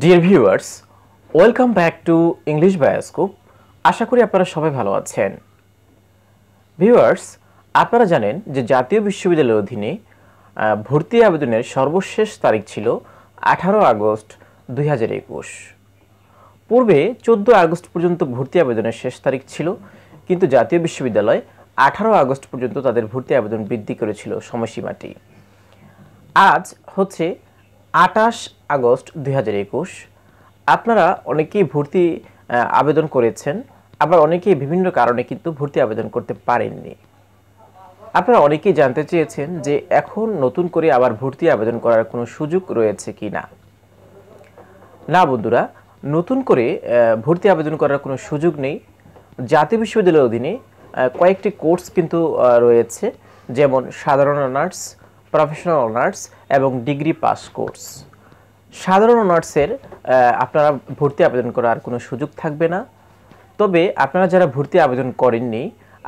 deer viewers welcome back to English bioscope আশা করি আপনারা সবাই ভালো আছেন ভিউয়ার্স আপনারা জানেন যে জাতীয় বিশ্ববিদ্যালয়ের অধীনে ভর্তি আবেদনের সর্বশেষ তারিখ ছিল আঠারো আগস্ট দুই পূর্বে চোদ্দ আগস্ট পর্যন্ত ভর্তি আবেদনের শেষ তারিখ ছিল কিন্তু জাতীয় বিশ্ববিদ্যালয় আঠারো আগস্ট পর্যন্ত তাদের ভর্তি আবেদন বৃদ্ধি করেছিল সময়সীমাটি আজ হচ্ছে আটাশ আগস্ট দুই আপনারা অনেকেই ভর্তি আবেদন করেছেন আবার অনেকেই বিভিন্ন কারণে কিন্তু ভর্তি আবেদন করতে পারেননি আপনারা অনেকেই জানতে চেয়েছেন যে এখন নতুন করে আবার ভর্তি আবেদন করার কোনো সুযোগ রয়েছে কি না না বন্ধুরা নতুন করে ভর্তি আবেদন করার কোনো সুযোগ নেই জাতীয় বিশ্ববিদ্যালয়ের অধীনে কয়েকটি কোর্স কিন্তু রয়েছে যেমন সাধারণ অনার্স প্রফেশনাল অনার্স এবং ডিগ্রি পাস কোর্স সাধারণ অনার্সের আপনারা ভর্তি আবেদন করার কোনো সুযোগ থাকবে না তবে আপনারা যারা ভর্তি আবেদন করেননি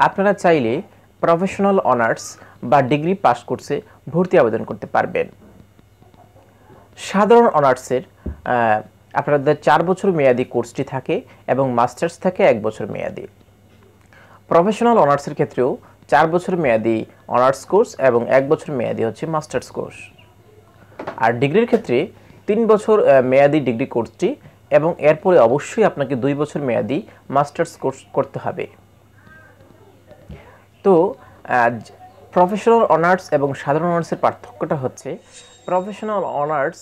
আপনারা চাইলে প্রফেশনাল অনার্স বা ডিগ্রি পাস কোর্সে ভর্তি আবেদন করতে পারবেন সাধারণ অনার্সের আপনাদের চার বছর মেয়াদি কোর্সটি থাকে এবং মাস্টার্স থাকে এক বছর মেয়াদি প্রফেশনাল অনার্সের ক্ষেত্রেও চার বছর মেয়াদি অনার্স কোর্স এবং এক বছর মেয়াদি হচ্ছে মাস্টার্স কোর্স আর ডিগ্রির ক্ষেত্রে তিন বছর মেয়াদি ডিগ্রি কোর্সটি এবং এরপরে অবশ্যই আপনাকে দুই বছর মেয়াদি মাস্টার্স কোর্স করতে হবে তো প্রফেশনাল অনার্স এবং সাধারণ অনার্সের পার্থক্যটা হচ্ছে প্রফেশনাল অনার্স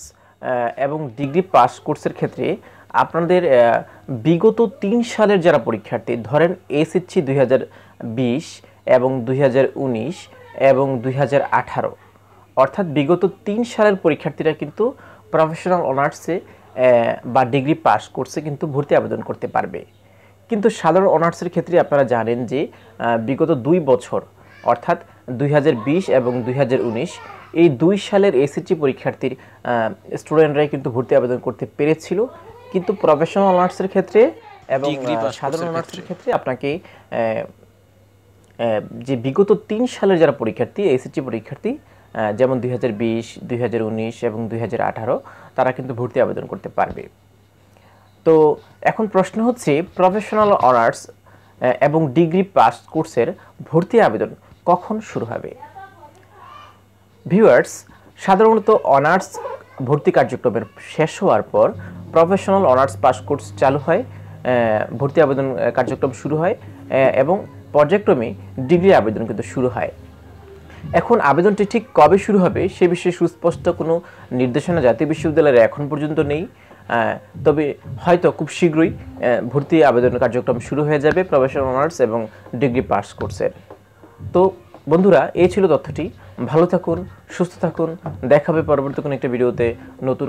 এবং ডিগ্রি পাস কোর্সের ক্ষেত্রে আপনাদের বিগত তিন সালের যারা পরীক্ষার্থী ধরেন এসএসসি দুই এবং দুই এবং দুই অর্থাৎ বিগত তিন সালের পরীক্ষার্থীরা কিন্তু প্রফেশনাল অনার্সে বা ডিগ্রি পাস করছে কিন্তু ভর্তি আবেদন করতে পারবে কিন্তু সাধারণ অনার্সের ক্ষেত্রে আপনারা জানেন যে বিগত দুই বছর অর্থাৎ দুই এবং দুই এই দুই সালের এসএসসি পরীক্ষার্থীর স্টুডেন্টরাই কিন্তু ভর্তি আবেদন করতে পেরেছিল কিন্তু প্রফেশনাল অনার্সের ক্ষেত্রে এবং সাধারণ অনার্সের ক্ষেত্রে আপনাকে যে বিগত তিন সালের যারা পরীক্ষার্থী এসএসসি পরীক্ষার্থী যেমন দুই হাজার বিশ দুই হাজার উনিশ এবং দুই হাজার আঠারো তারা কিন্তু ভর্তি আবেদন করতে পারবে তো এখন প্রশ্ন হচ্ছে প্রফেশনাল অনার্স এবং ডিগ্রি পাস কোর্সের ভর্তি আবেদন কখন শুরু হবে ভিউয়ার্স সাধারণত অনার্স ভর্তি কার্যক্রমের শেষ হওয়ার পর প্রফেশনাল অনার্স পাস কোর্স চালু হয় ভর্তি আবেদন কার্যক্রম শুরু হয় এবং পর্যায়ক্রমে ডিগ্রি আবেদন কিন্তু শুরু হয় এখন আবেদনটি ঠিক কবে শুরু হবে সে বিষয়ে সুস্পষ্ট কোনো নির্দেশনা জাতীয় বিশ্ববিদ্যালয়ের এখন পর্যন্ত নেই তবে হয়তো খুব শীঘ্রই ভর্তি আবেদন কার্যক্রম শুরু হয়ে যাবে প্রফেশনাল অনার্স এবং ডিগ্রি পাস কোর্সের তো বন্ধুরা এই ছিল তথ্যটি ভালো থাকুন সুস্থ থাকুন দেখাবে পরবর্তী কোনো একটা ভিডিওতে নতুন